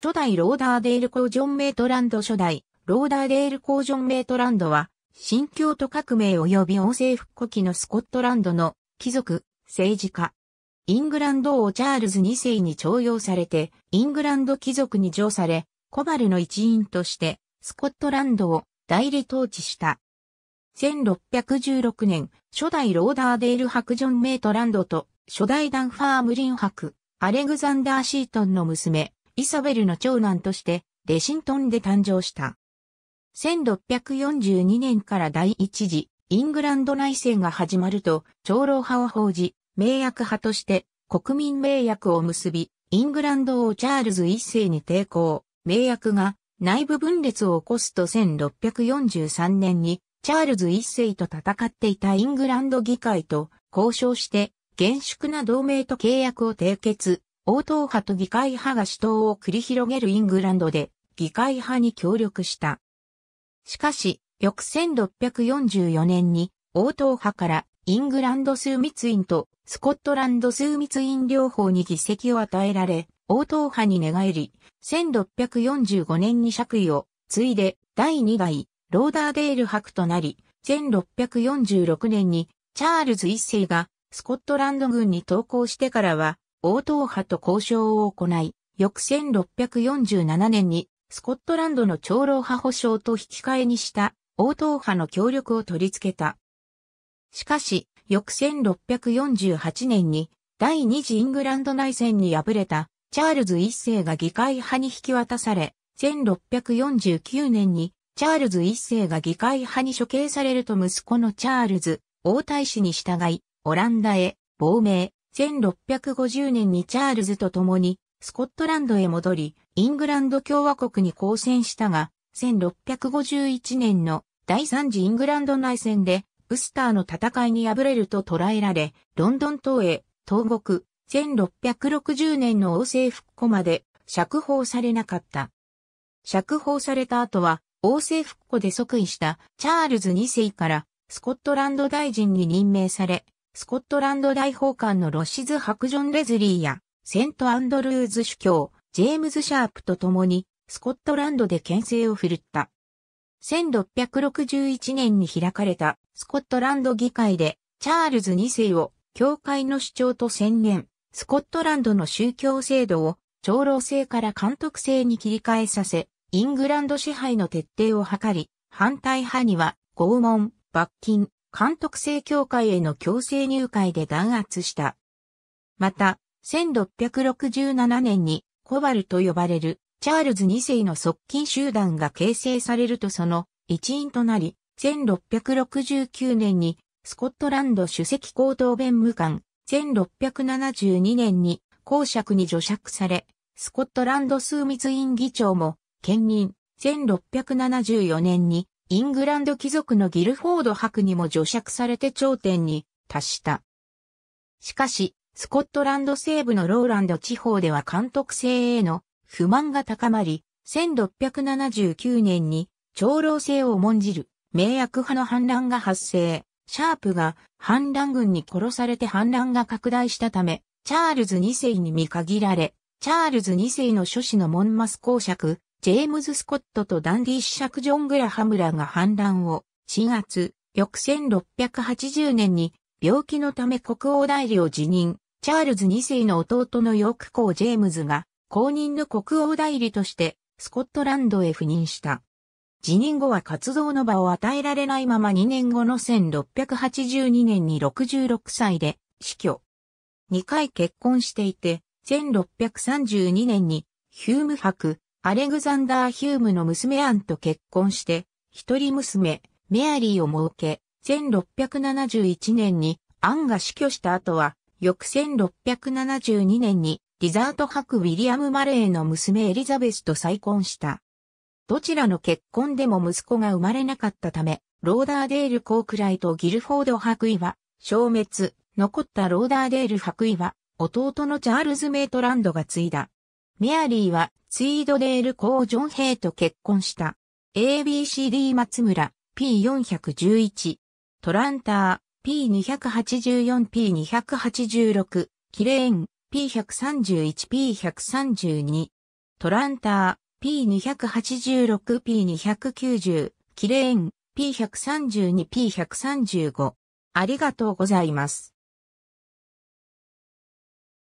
初代ローダーデールコーョンメイトランド初代、ローダーデールコーョンメイトランドは、新京都革命及び王政復古期のスコットランドの貴族、政治家。イングランド王チャールズ2世に徴用されて、イングランド貴族に乗され、コバルの一員として、スコットランドを代理統治した。1616年、初代ローダーデール白ジョン・メイトランドと、初代ダンファームリン白、アレグザンダー・シートンの娘、イサベルの長男として、レシントンで誕生した。1642年から第一次、イングランド内戦が始まると、長老派を報じ、名約派として国民名約を結び、イングランド王チャールズ一世に抵抗、名約が内部分裂を起こすと1643年にチャールズ一世と戦っていたイングランド議会と交渉して厳粛な同盟と契約を締結、王党派と議会派が主闘を繰り広げるイングランドで議会派に協力した。しかし、翌1644年に王党派からイングランド枢密院とスコットランド枢密院両方に議席を与えられ、王党派に寝返り、1645年に爵位を継いで第2代ローダーデール博となり、1646年にチャールズ一世がスコットランド軍に投降してからは王党派と交渉を行い、翌1647年にスコットランドの長老派保障と引き換えにした王党派の協力を取り付けた。しかし、翌1648年に第二次イングランド内戦に敗れたチャールズ一世が議会派に引き渡され、1649年にチャールズ一世が議会派に処刑されると息子のチャールズ、王太子に従い、オランダへ亡命。1650年にチャールズと共にスコットランドへ戻り、イングランド共和国に交戦したが、1651年の第3次イングランド内戦で、ウスターの戦いに敗れると捉えられ、ロンドン島へ、東国、1660年の王政復古まで釈放されなかった。釈放された後は、王政復古で即位したチャールズ2世からスコットランド大臣に任命され、スコットランド大法官のロシズ・ハクジョン・レズリーや、セント・アンドルーズ主教、ジェームズ・シャープと共に、スコットランドで牽制を振るった。1661年に開かれたスコットランド議会で、チャールズ2世を教会の主張と宣言、スコットランドの宗教制度を長老制から監督制に切り替えさせ、イングランド支配の徹底を図り、反対派には拷問、罰金、監督制協会への強制入会で弾圧した。また、1667年にコバルと呼ばれるチャールズ2世の側近集団が形成されるとその一員となり、1669年にスコットランド主席高等弁務官、1672年に公爵に除釈され、スコットランド枢密院議長も兼任、1674年にイングランド貴族のギルフォード伯にも除釈されて頂点に達した。しかし、スコットランド西部のローランド地方では監督制への不満が高まり、1679年に長老制を重んじる名役派の反乱が発生。シャープが反乱軍に殺されて反乱が拡大したため、チャールズ2世に見限られ、チャールズ2世の諸子のモンマス公爵、ジェームズ・スコットとダンディ・シャク・ジョン・グラハムラが反乱を、4月、翌1680年に、病気のため国王代理を辞任、チャールズ2世の弟のヨーク公ジェームズが、公認の国王代理として、スコットランドへ赴任した。辞任後は活動の場を与えられないまま2年後の1682年に66歳で死去。2回結婚していて、1632年にヒューム博、アレグザンダー・ヒュームの娘アンと結婚して、一人娘、メアリーを設け、1671年にアンが死去した後は、翌1672年にリザート伯ウィリアム・マレーの娘エリザベスと再婚した。どちらの結婚でも息子が生まれなかったため、ローダーデールコークライとギルフォード伯位は消滅、残ったローダーデール伯位は弟のチャールズ・メイトランドが継いだ。メアリーはツイードデール公ジョン・ヘイと結婚した。ABCD 松村 P411 トランター P284P286 キレーン P131P132 トランター P286P290 キレーン P132P135 ありがとうございます。